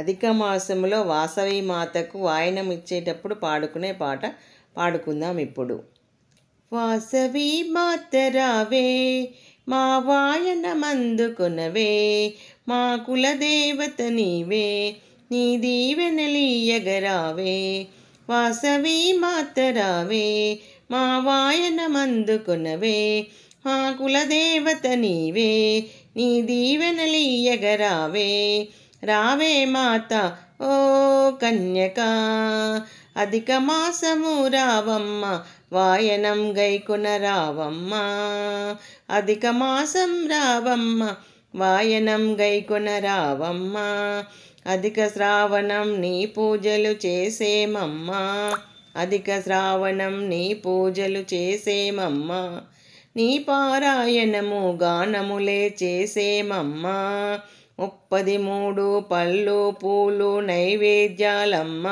అధిక మాసంలో వాసవి మాతకు వాయనం ఇచ్చేటప్పుడు పాడుకునే పాట పాడుకుందాం ఇప్పుడు వాసవి మాత రావే మా మందుకునవే మా కులదేవత నీవే నీ దీవెనలీయగరావే వాసవి మాత రావే మా వాయనమందుకొనవే మా కులదేవత నీవే నీ దీవెనలీయగరావే రావే మాత ఓ కన్యక అధిక మాసము రావమ్మ వాయనం గైకున రావమ్మ అధిక మాసం రావమ్మ వాయనం గైకున రావమ్మ అధిక శ్రావణం నీ పూజలు చేసేమమ్మా అధిక శ్రావణం నీ పూజలు చేసేమమ్మా నీ పారాయణము గానములే చేసేమమ్మా ముప్పది మూడు పళ్ళు పూలు నైవేద్యాలమ్మ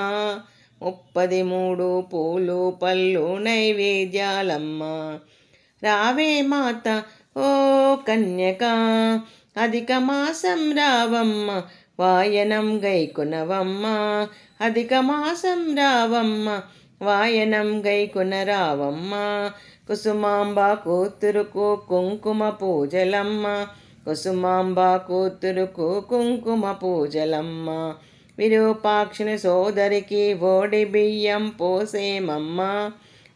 ముప్పది మూడు పూలు పళ్ళు నైవేద్యాలమ్మ రావే మాత ఓ కన్యక అధిక మాసం రావమ్మ వాయనం గైకునవమ్మ అధిక మాసం రావమ్మ వాయనం గైకున రావమ్మ కుసుమాంబ కూతురుకు కుంకుమ పూజలమ్మ కుసుమాంబ కూతురుకు కుంకుమ పూజలమ్మ విరూపాక్షిని సోదరికి ఓడి బియ్యం పోసేమమ్మ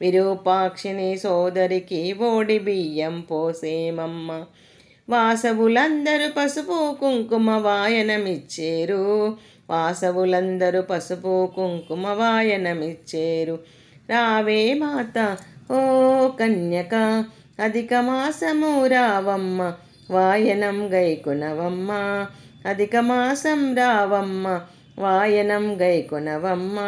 విరూపాక్షిని సోదరికి ఓడి బియ్యం పోసేమమ్మ వాసవులందరూ పసుపు కుంకుమ వాయనమిచ్చేరు వాసవులందరూ పసుపు కుంకుమ వాయనమిచ్చేరు రావే మాత ఓ కన్యక అధిక మాసము రావమ్మ వాయనం గైకునవమ్మ అధిక మాసం రావమ్మ వాయనం గైకునవమ్మ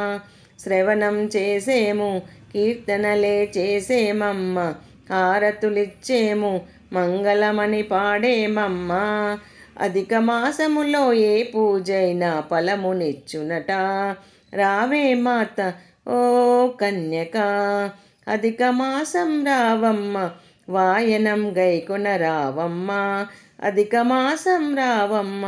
శ్రవణం చేసేము కీర్తనలే చేసేమమ్మ హారతులిచ్చేము మంగళమని పాడేమమ్మ అధిక మాసములో ఏ పూజైనా ఫలమునిచ్చునట రావే మాత ఓ కన్యక అధిక మాసం రావమ్మ వాయనం గైకొన రావమ్మ అధిక మాసం రావమ్మ